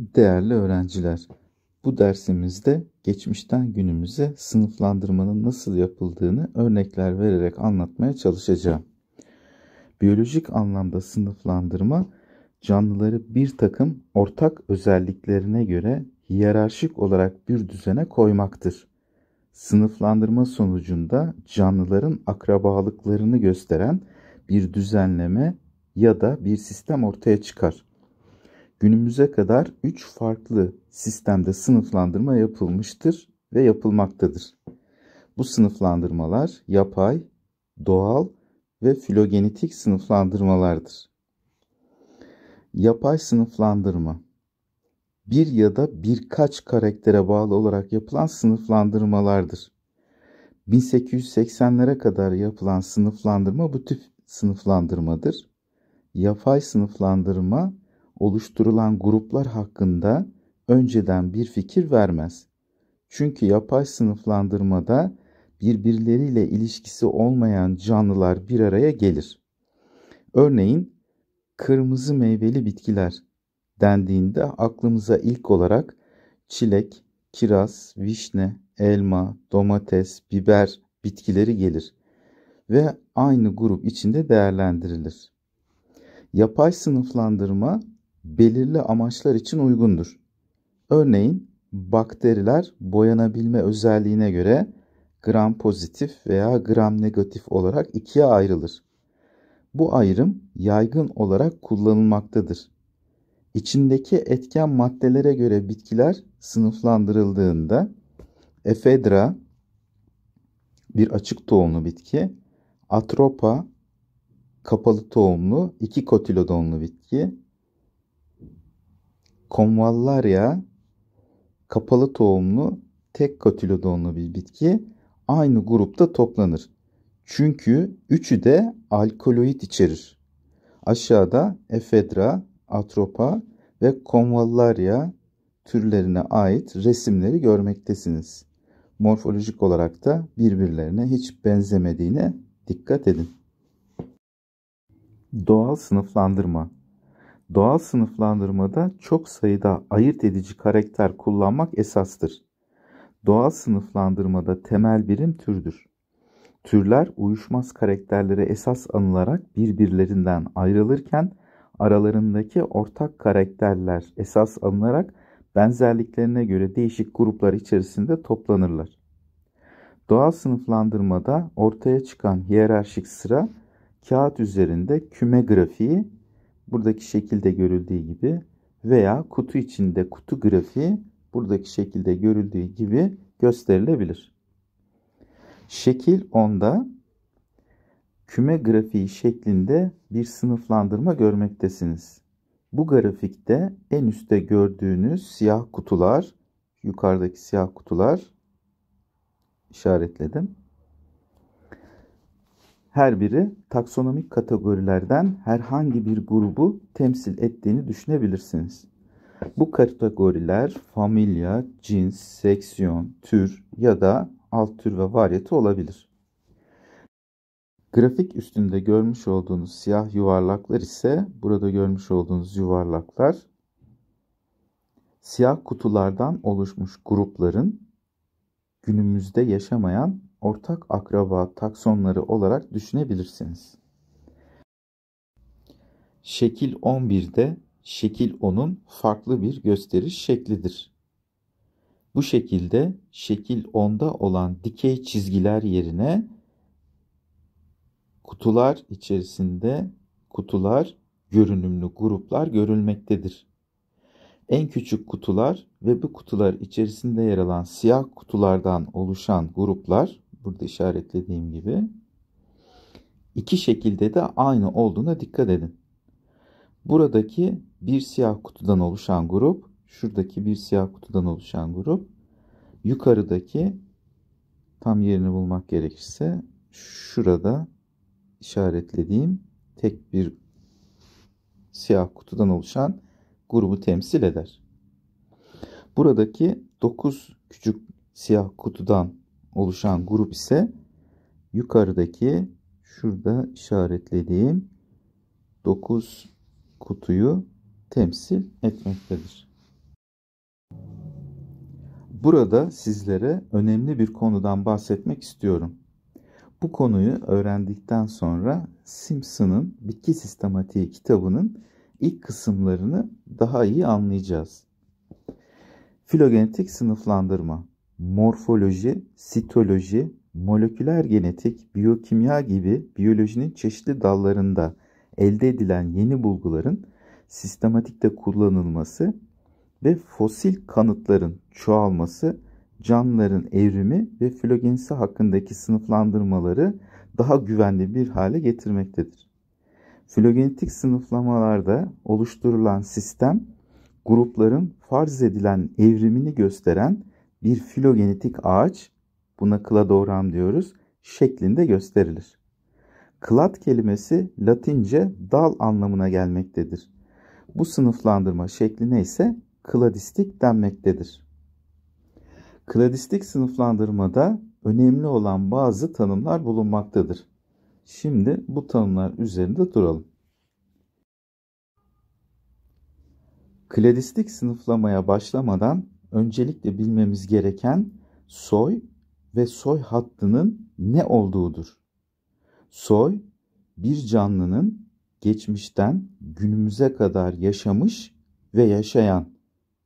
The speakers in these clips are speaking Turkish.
Değerli öğrenciler, bu dersimizde geçmişten günümüze sınıflandırmanın nasıl yapıldığını örnekler vererek anlatmaya çalışacağım. Biyolojik anlamda sınıflandırma canlıları bir takım ortak özelliklerine göre hiyerarşik olarak bir düzene koymaktır. Sınıflandırma sonucunda canlıların akrabalıklarını gösteren bir düzenleme ya da bir sistem ortaya çıkar günümüze kadar 3 farklı sistemde sınıflandırma yapılmıştır ve yapılmaktadır. Bu sınıflandırmalar yapay, doğal ve filogenetik sınıflandırmalardır. Yapay sınıflandırma bir ya da birkaç karaktere bağlı olarak yapılan sınıflandırmalardır. 1880'lere kadar yapılan sınıflandırma bu tip sınıflandırmadır. Yapay sınıflandırma oluşturulan gruplar hakkında önceden bir fikir vermez. Çünkü yapay sınıflandırmada birbirleriyle ilişkisi olmayan canlılar bir araya gelir. Örneğin kırmızı meyveli bitkiler dendiğinde aklımıza ilk olarak çilek, kiraz, vişne, elma, domates, biber bitkileri gelir ve aynı grup içinde değerlendirilir. Yapay sınıflandırma belirli amaçlar için uygundur. Örneğin bakteriler boyanabilme özelliğine göre gram pozitif veya gram negatif olarak ikiye ayrılır. Bu ayrım yaygın olarak kullanılmaktadır. İçindeki etken maddelere göre bitkiler sınıflandırıldığında efedra bir açık tohumlu bitki, atropa kapalı tohumlu iki kotilodonlu bitki, Convallaria kapalı tohumlu tek katilodonlu bir bitki aynı grupta toplanır. Çünkü üçü de alkaloid içerir. Aşağıda efedra, atropa ve convallaria türlerine ait resimleri görmektesiniz. Morfolojik olarak da birbirlerine hiç benzemediğine dikkat edin. Doğal sınıflandırma Doğal sınıflandırmada çok sayıda ayırt edici karakter kullanmak esastır. Doğal sınıflandırmada temel birim türdür. Türler uyuşmaz karakterlere esas anılarak birbirlerinden ayrılırken aralarındaki ortak karakterler esas alınarak benzerliklerine göre değişik gruplar içerisinde toplanırlar. Doğal sınıflandırmada ortaya çıkan hiyerarşik sıra kağıt üzerinde küme grafiği buradaki şekilde görüldüğü gibi veya kutu içinde kutu grafiği buradaki şekilde görüldüğü gibi gösterilebilir. Şekil 10'da küme grafiği şeklinde bir sınıflandırma görmektesiniz. Bu grafikte en üstte gördüğünüz siyah kutular, yukarıdaki siyah kutular işaretledim her biri taksonomik kategorilerden herhangi bir grubu temsil ettiğini düşünebilirsiniz. Bu kategoriler familya, cins, seksiyon, tür ya da alt tür ve varyeti olabilir. Grafik üstünde görmüş olduğunuz siyah yuvarlaklar ise burada görmüş olduğunuz yuvarlaklar siyah kutulardan oluşmuş grupların günümüzde yaşamayan ortak akraba taksonları olarak düşünebilirsiniz. Şekil 11'de şekil 10'un farklı bir gösteriş şeklidir. Bu şekilde şekil 10'da olan dikey çizgiler yerine kutular içerisinde kutular görünümlü gruplar görülmektedir. En küçük kutular ve bu kutular içerisinde yer alan siyah kutulardan oluşan gruplar burada işaretlediğim gibi iki şekilde de aynı olduğuna dikkat edin. Buradaki bir siyah kutudan oluşan grup, şuradaki bir siyah kutudan oluşan grup, yukarıdaki tam yerini bulmak gerekirse şurada işaretlediğim tek bir siyah kutudan oluşan grubu temsil eder. Buradaki 9 küçük siyah kutudan oluşan grup ise yukarıdaki şurada işaretlediğim 9 kutuyu temsil etmektedir. Burada sizlere önemli bir konudan bahsetmek istiyorum. Bu konuyu öğrendikten sonra Simpson'ın bitki sistematiği kitabının ilk kısımlarını daha iyi anlayacağız. Filogenetik sınıflandırma morfoloji, sitoloji, moleküler genetik, biyokimya gibi biyolojinin çeşitli dallarında elde edilen yeni bulguların sistematikte kullanılması ve fosil kanıtların çoğalması canlıların evrimi ve filogenisi hakkındaki sınıflandırmaları daha güvenli bir hale getirmektedir. Filogenetik sınıflamalarda oluşturulan sistem grupların farz edilen evrimini gösteren bir filogenetik ağaç, buna kladoram diyoruz, şeklinde gösterilir. Klad kelimesi Latince dal anlamına gelmektedir. Bu sınıflandırma şekline ise kladistik denmektedir. Kladistik sınıflandırmada önemli olan bazı tanımlar bulunmaktadır. Şimdi bu tanımlar üzerinde duralım. Kladistik sınıflamaya başlamadan öncelikle bilmemiz gereken soy ve soy hattının ne olduğudur. Soy bir canlının geçmişten günümüze kadar yaşamış ve yaşayan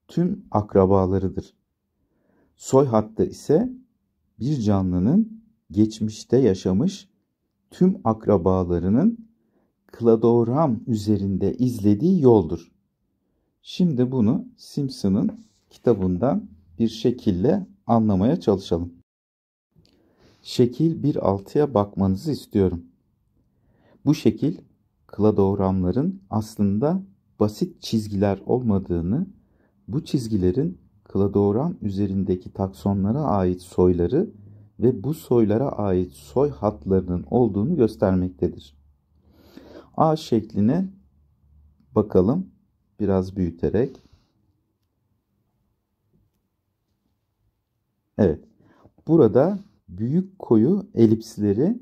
tüm akrabalarıdır. Soy hattı ise bir canlının geçmişte yaşamış tüm akrabalarının kladogram üzerinde izlediği yoldur. Şimdi bunu Simpson'ın kitabından bir şekille anlamaya çalışalım. Şekil 1.6'ya bakmanızı istiyorum. Bu şekil kladogramların aslında basit çizgiler olmadığını, bu çizgilerin kladogram üzerindeki taksonlara ait soyları ve bu soylara ait soy hatlarının olduğunu göstermektedir. A şekline bakalım biraz büyüterek. Evet. Burada büyük koyu elipsleri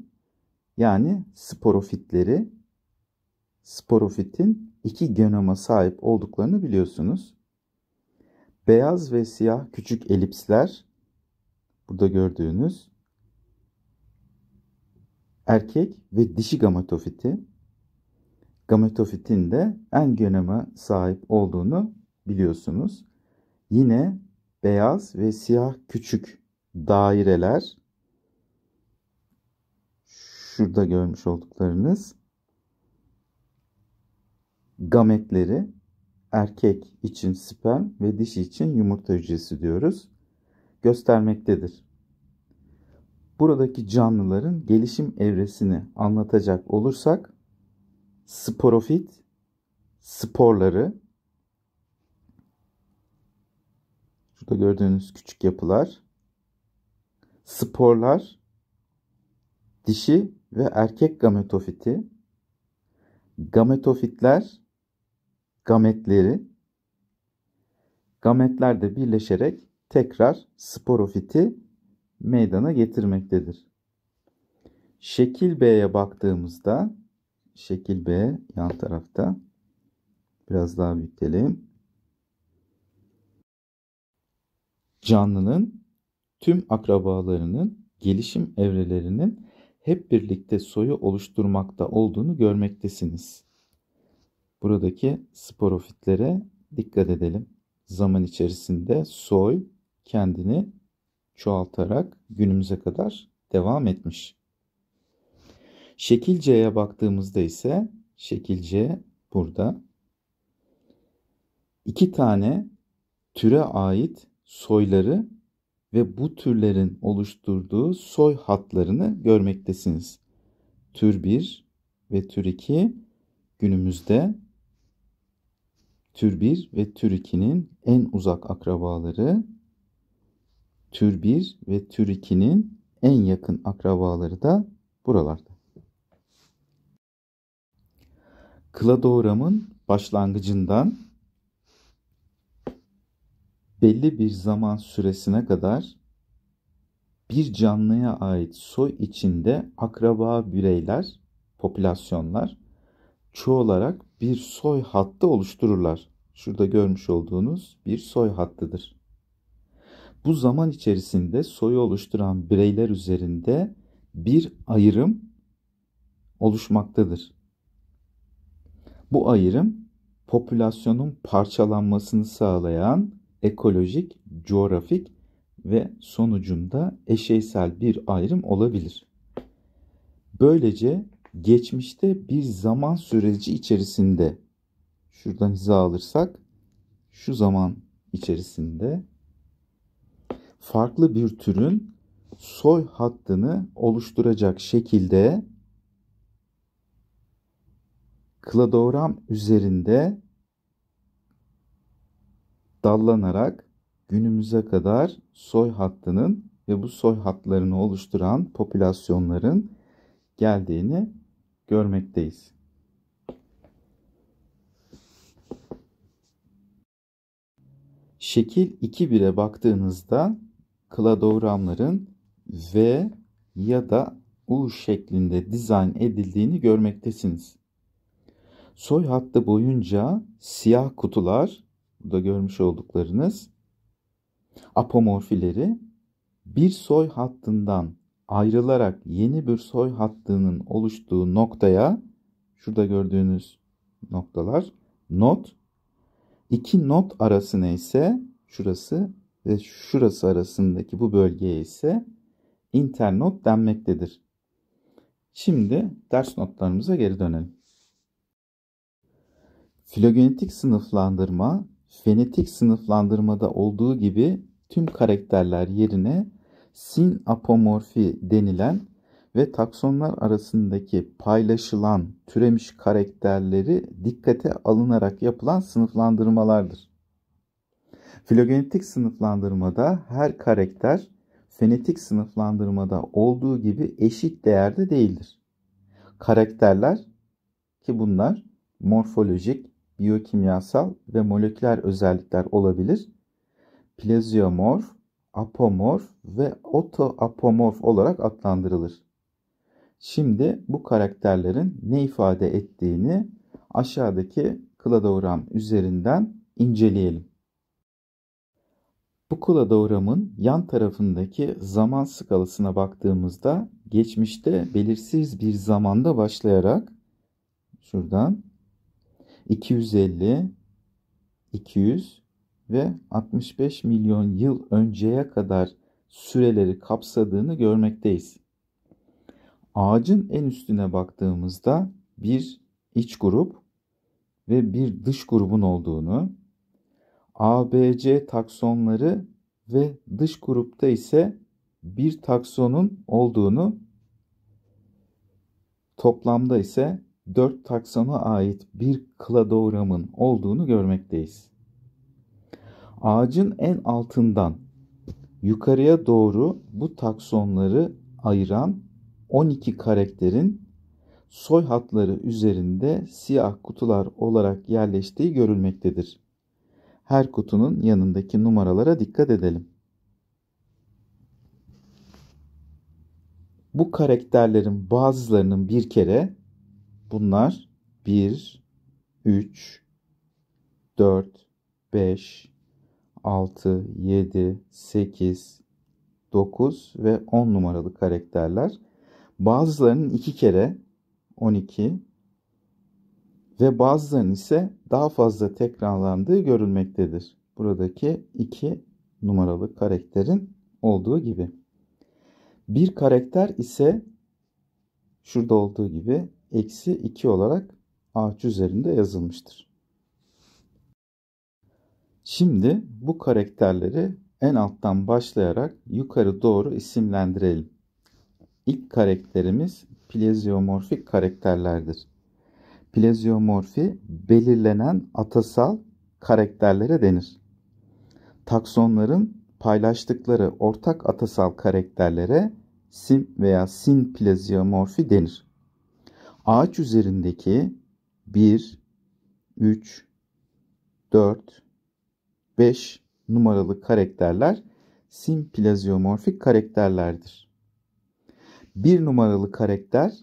yani sporofitleri sporofitin iki genoma sahip olduklarını biliyorsunuz. Beyaz ve siyah küçük elipsler burada gördüğünüz erkek ve dişi gametofiti. Gametofitin de en genoma sahip olduğunu biliyorsunuz. Yine beyaz ve siyah küçük daireler şurada görmüş olduklarınız gametleri erkek için sperm ve dişi için yumurta hücresi diyoruz. Göstermektedir. Buradaki canlıların gelişim evresini anlatacak olursak sporofit sporları Burada gördüğünüz küçük yapılar. Sporlar. Dişi ve erkek gametofiti. Gametofitler. Gametleri. Gametler de birleşerek tekrar sporofiti meydana getirmektedir. Şekil B'ye baktığımızda şekil B yan tarafta biraz daha büyütelim. canlının tüm akrabalarının gelişim evrelerinin hep birlikte soyu oluşturmakta olduğunu görmektesiniz. Buradaki sporofitlere dikkat edelim. Zaman içerisinde soy kendini çoğaltarak günümüze kadar devam etmiş. Şekilceye baktığımızda ise şekilce burada iki tane türe ait soyları ve bu türlerin oluşturduğu soy hatlarını görmektesiniz. Tür 1 ve tür 2 günümüzde tür 1 ve tür 2'nin en uzak akrabaları, tür 1 ve tür 2'nin en yakın akrabaları da buralarda. Kladogram'ın başlangıcından belli bir zaman süresine kadar bir canlıya ait soy içinde akraba bireyler, popülasyonlar çoğu olarak bir soy hattı oluştururlar. Şurada görmüş olduğunuz bir soy hattıdır. Bu zaman içerisinde soyu oluşturan bireyler üzerinde bir ayrım oluşmaktadır. Bu ayrım popülasyonun parçalanmasını sağlayan ekolojik, coğrafik ve sonucunda eşeysel bir ayrım olabilir. Böylece geçmişte bir zaman süreci içerisinde şuradan hiza alırsak şu zaman içerisinde farklı bir türün soy hattını oluşturacak şekilde kladogram üzerinde dallanarak günümüze kadar soy hattının ve bu soy hatlarını oluşturan popülasyonların geldiğini görmekteyiz. Şekil 2.1'e baktığınızda kladogramların V ya da U şeklinde dizayn edildiğini görmektesiniz. Soy hattı boyunca siyah kutular burada görmüş olduklarınız apomorfileri bir soy hattından ayrılarak yeni bir soy hattının oluştuğu noktaya şurada gördüğünüz noktalar not iki not arasına ise şurası ve şurası arasındaki bu bölgeye ise internot denmektedir. Şimdi ders notlarımıza geri dönelim. Filogenetik sınıflandırma fenetik sınıflandırmada olduğu gibi tüm karakterler yerine sin apomorfi denilen ve taksonlar arasındaki paylaşılan türemiş karakterleri dikkate alınarak yapılan sınıflandırmalardır. Filogenetik sınıflandırmada her karakter fenetik sınıflandırmada olduğu gibi eşit değerde değildir. Karakterler ki bunlar morfolojik, biyokimyasal ve moleküler özellikler olabilir. Pleziomorf, apomorf ve otoapomorf olarak adlandırılır. Şimdi bu karakterlerin ne ifade ettiğini aşağıdaki kladovram üzerinden inceleyelim. Bu kladovramın yan tarafındaki zaman skalasına baktığımızda geçmişte belirsiz bir zamanda başlayarak şuradan 250, 200 ve 65 milyon yıl önceye kadar süreleri kapsadığını görmekteyiz. Ağacın en üstüne baktığımızda bir iç grup ve bir dış grubun olduğunu, ABC taksonları ve dış grupta ise bir taksonun olduğunu, toplamda ise dört taksona ait bir kladogramın olduğunu görmekteyiz. Ağacın en altından yukarıya doğru bu taksonları ayıran 12 karakterin soy hatları üzerinde siyah kutular olarak yerleştiği görülmektedir. Her kutunun yanındaki numaralara dikkat edelim. Bu karakterlerin bazılarının bir kere, Bunlar 1, 3, 4, 5, 6, 7, 8, 9 ve 10 numaralı karakterler. Bazılarının iki kere 12 ve bazılarının ise daha fazla tekrarlandığı görülmektedir. Buradaki 2 numaralı karakterin olduğu gibi. Bir karakter ise şurada olduğu gibi eksi 2 olarak ağaç üzerinde yazılmıştır. Şimdi bu karakterleri en alttan başlayarak yukarı doğru isimlendirelim. İlk karakterimiz pleziomorfik karakterlerdir. Pleziomorfi belirlenen atasal karakterlere denir. Taksonların paylaştıkları ortak atasal karakterlere sim veya sin pleziomorfi denir ağaç üzerindeki 1, 3, 4, 5 numaralı karakterler simplaziomorfik karakterlerdir. 1 numaralı karakter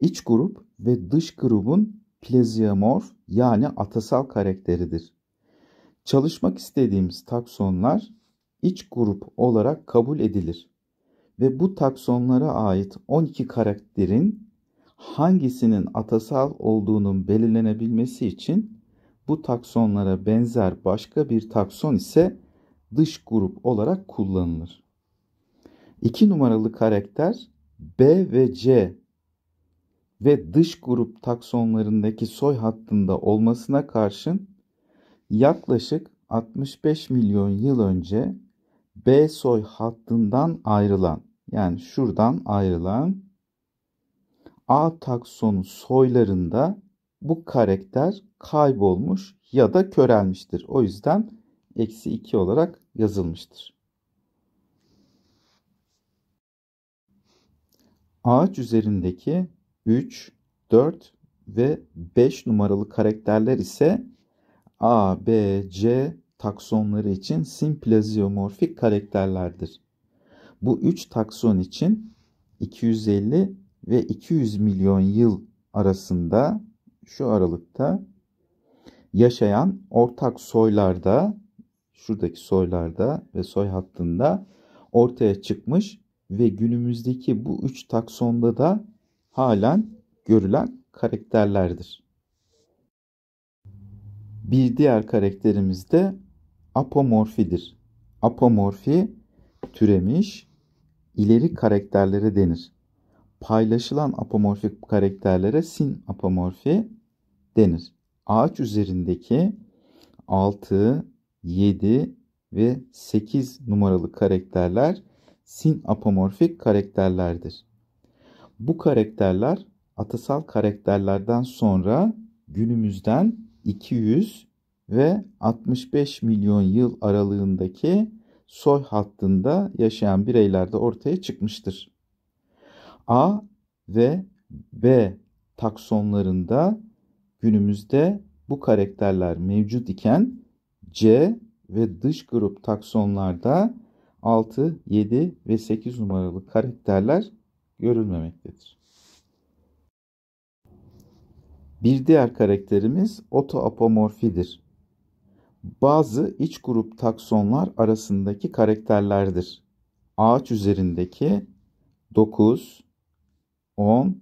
iç grup ve dış grubun plaziomorf yani atasal karakteridir. Çalışmak istediğimiz taksonlar iç grup olarak kabul edilir ve bu taksonlara ait 12 karakterin hangisinin atasal olduğunun belirlenebilmesi için bu taksonlara benzer başka bir takson ise dış grup olarak kullanılır. 2 numaralı karakter B ve C ve dış grup taksonlarındaki soy hattında olmasına karşın yaklaşık 65 milyon yıl önce B soy hattından ayrılan yani şuradan ayrılan A taksonu soylarında bu karakter kaybolmuş ya da körelmiştir. O yüzden eksi 2 olarak yazılmıştır. Ağaç üzerindeki 3, 4 ve 5 numaralı karakterler ise A, B, C taksonları için simplaziomorfik karakterlerdir. Bu 3 takson için 250 ve 200 milyon yıl arasında şu aralıkta yaşayan ortak soylarda şuradaki soylarda ve soy hattında ortaya çıkmış ve günümüzdeki bu üç taksonda da halen görülen karakterlerdir. Bir diğer karakterimiz de apomorfidir. Apomorfi türemiş ileri karakterlere denir paylaşılan apomorfik karakterlere sin apomorfi denir. Ağaç üzerindeki 6, 7 ve 8 numaralı karakterler sin apomorfik karakterlerdir. Bu karakterler atasal karakterlerden sonra günümüzden 200 ve 65 milyon yıl aralığındaki soy hattında yaşayan bireylerde ortaya çıkmıştır. A ve B taksonlarında günümüzde bu karakterler mevcut iken C ve dış grup taksonlarda 6, 7 ve 8 numaralı karakterler görülmemektedir. Bir diğer karakterimiz otoapomorfidir. Bazı iç grup taksonlar arasındaki karakterlerdir. Ağaç üzerindeki 9, 10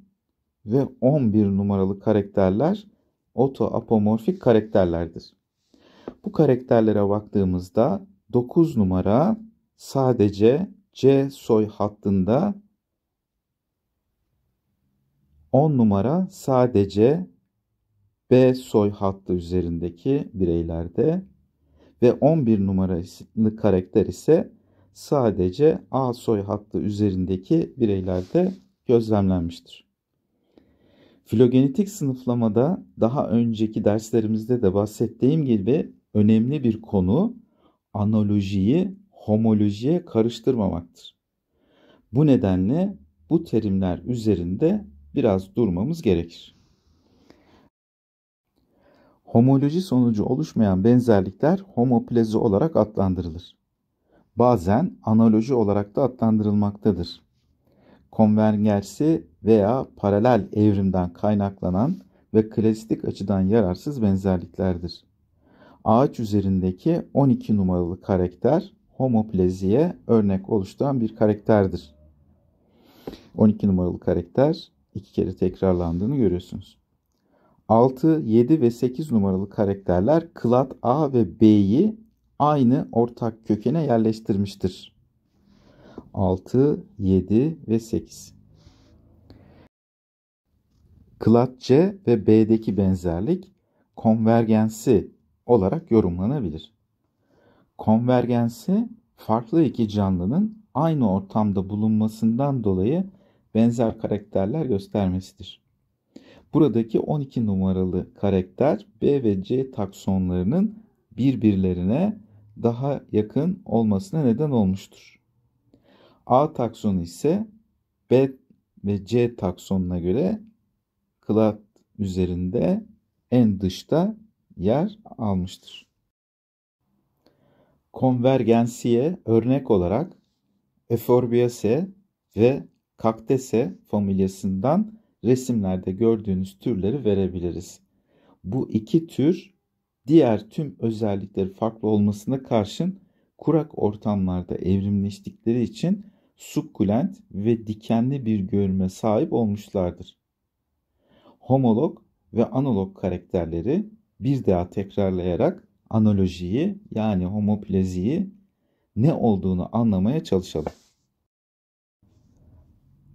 ve 11 numaralı karakterler otoapomorfik karakterlerdir. Bu karakterlere baktığımızda 9 numara sadece C soy hattında 10 numara sadece B soy hattı üzerindeki bireylerde ve 11 numaralı karakter ise sadece A soy hattı üzerindeki bireylerde gözlemlenmiştir. Filogenetik sınıflamada daha önceki derslerimizde de bahsettiğim gibi önemli bir konu analojiyi homolojiye karıştırmamaktır. Bu nedenle bu terimler üzerinde biraz durmamız gerekir. Homoloji sonucu oluşmayan benzerlikler homoplezi olarak adlandırılır. Bazen analoji olarak da adlandırılmaktadır konvergersi veya paralel evrimden kaynaklanan ve klasik açıdan yararsız benzerliklerdir. Ağaç üzerindeki 12 numaralı karakter homoplaziye örnek oluşturan bir karakterdir. 12 numaralı karakter iki kere tekrarlandığını görüyorsunuz. 6, 7 ve 8 numaralı karakterler klat A ve B'yi aynı ortak kökene yerleştirmiştir. 6, 7 ve 8. Klat C ve B'deki benzerlik konvergensi olarak yorumlanabilir. Konvergensi farklı iki canlının aynı ortamda bulunmasından dolayı benzer karakterler göstermesidir. Buradaki 12 numaralı karakter B ve C taksonlarının birbirlerine daha yakın olmasına neden olmuştur. A taksonu ise B ve C taksonuna göre klat üzerinde en dışta yer almıştır. Konvergensiye örnek olarak Euphorbiaceae ve Cactaceae familyasından resimlerde gördüğünüz türleri verebiliriz. Bu iki tür diğer tüm özellikleri farklı olmasına karşın kurak ortamlarda evrimleştikleri için sukkulent ve dikenli bir görünüme sahip olmuşlardır. Homolog ve analog karakterleri bir daha tekrarlayarak analojiyi yani homopleziyi ne olduğunu anlamaya çalışalım.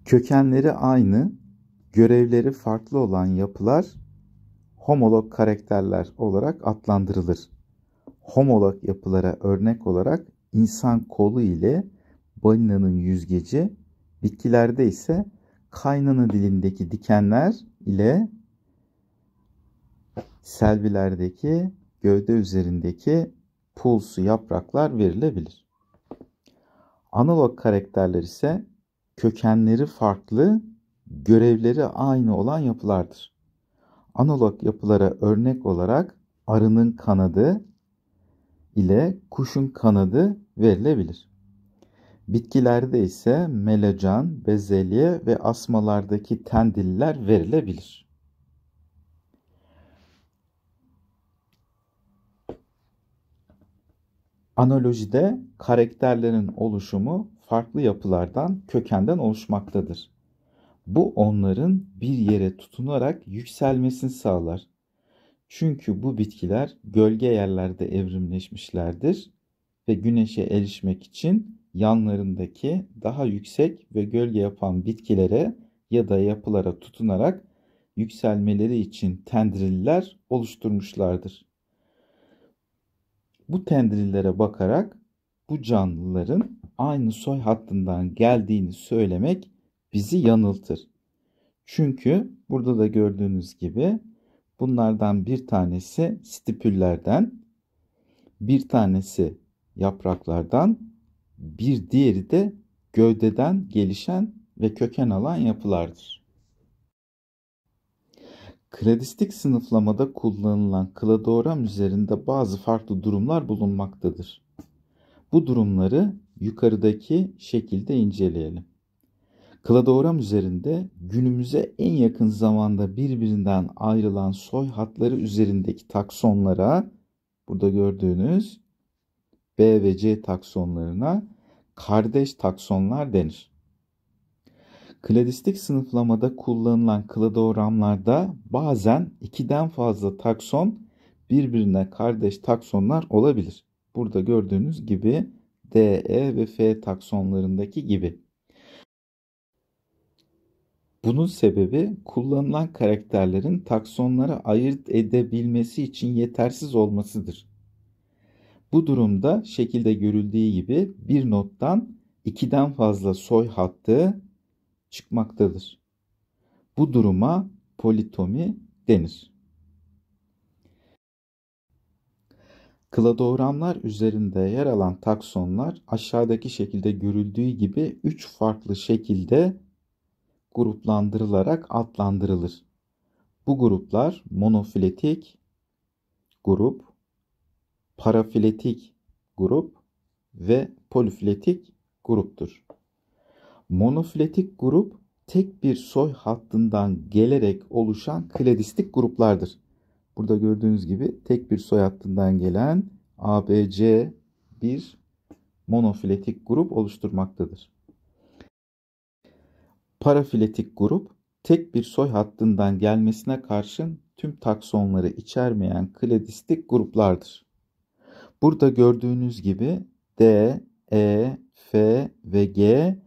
Kökenleri aynı, görevleri farklı olan yapılar homolog karakterler olarak adlandırılır. Homolog yapılara örnek olarak insan kolu ile balinanın yüzgeci, bitkilerde ise kaynana dilindeki dikenler ile selvilerdeki gövde üzerindeki pulsu yapraklar verilebilir. Analog karakterler ise kökenleri farklı, görevleri aynı olan yapılardır. Analog yapılara örnek olarak arının kanadı ile kuşun kanadı verilebilir. Bitkilerde ise melecan, bezelye ve asmalardaki tendiller verilebilir. Analojide karakterlerin oluşumu farklı yapılardan, kökenden oluşmaktadır. Bu onların bir yere tutunarak yükselmesini sağlar. Çünkü bu bitkiler gölge yerlerde evrimleşmişlerdir ve güneşe erişmek için yanlarındaki daha yüksek ve gölge yapan bitkilere ya da yapılara tutunarak yükselmeleri için tendriller oluşturmuşlardır. Bu tendrillere bakarak bu canlıların aynı soy hattından geldiğini söylemek bizi yanıltır. Çünkü burada da gördüğünüz gibi bunlardan bir tanesi stipüllerden, bir tanesi yapraklardan bir diğeri de gövdeden gelişen ve köken alan yapılardır. Kladistik sınıflamada kullanılan kladoram üzerinde bazı farklı durumlar bulunmaktadır. Bu durumları yukarıdaki şekilde inceleyelim. Kladoram üzerinde günümüze en yakın zamanda birbirinden ayrılan soy hatları üzerindeki taksonlara burada gördüğünüz B ve C taksonlarına kardeş taksonlar denir. Kladistik sınıflamada kullanılan kladogramlarda bazen ikiden fazla takson birbirine kardeş taksonlar olabilir. Burada gördüğünüz gibi D, E ve F taksonlarındaki gibi. Bunun sebebi kullanılan karakterlerin taksonlara ayırt edebilmesi için yetersiz olmasıdır. Bu durumda şekilde görüldüğü gibi bir nottan ikiden fazla soy hattı çıkmaktadır. Bu duruma politomi denir. Kladogramlar üzerinde yer alan taksonlar aşağıdaki şekilde görüldüğü gibi 3 farklı şekilde gruplandırılarak adlandırılır. Bu gruplar monofiletik grup, parafiletik grup ve polifiletik gruptur. Monofiletik grup tek bir soy hattından gelerek oluşan kledistik gruplardır. Burada gördüğünüz gibi tek bir soy hattından gelen ABC bir monofiletik grup oluşturmaktadır. Parafiletik grup tek bir soy hattından gelmesine karşın tüm taksonları içermeyen kledistik gruplardır. Burada gördüğünüz gibi D, E, F ve G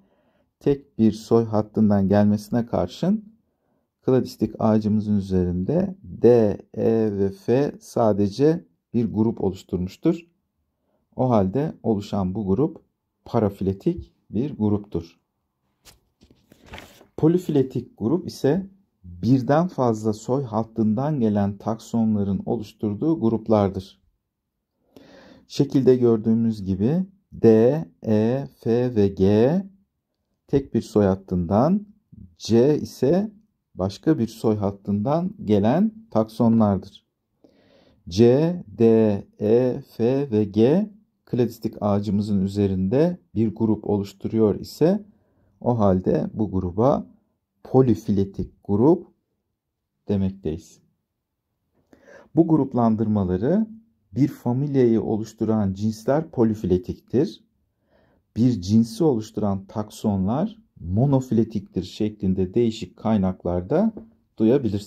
tek bir soy hattından gelmesine karşın kladistik ağacımızın üzerinde D, E ve F sadece bir grup oluşturmuştur. O halde oluşan bu grup parafiletik bir gruptur. Polifiletik grup ise birden fazla soy hattından gelen taksonların oluşturduğu gruplardır. Şekilde gördüğümüz gibi D, E, F ve G tek bir soy hattından, C ise başka bir soy hattından gelen taksonlardır. C, D, E, F ve G kladistik ağacımızın üzerinde bir grup oluşturuyor ise o halde bu gruba polifiletik grup demekteyiz. Bu gruplandırmaları bir familyayı oluşturan cinsler polifiletiktir. Bir cinsi oluşturan taksonlar monofiletiktir şeklinde değişik kaynaklarda duyabilirsiniz.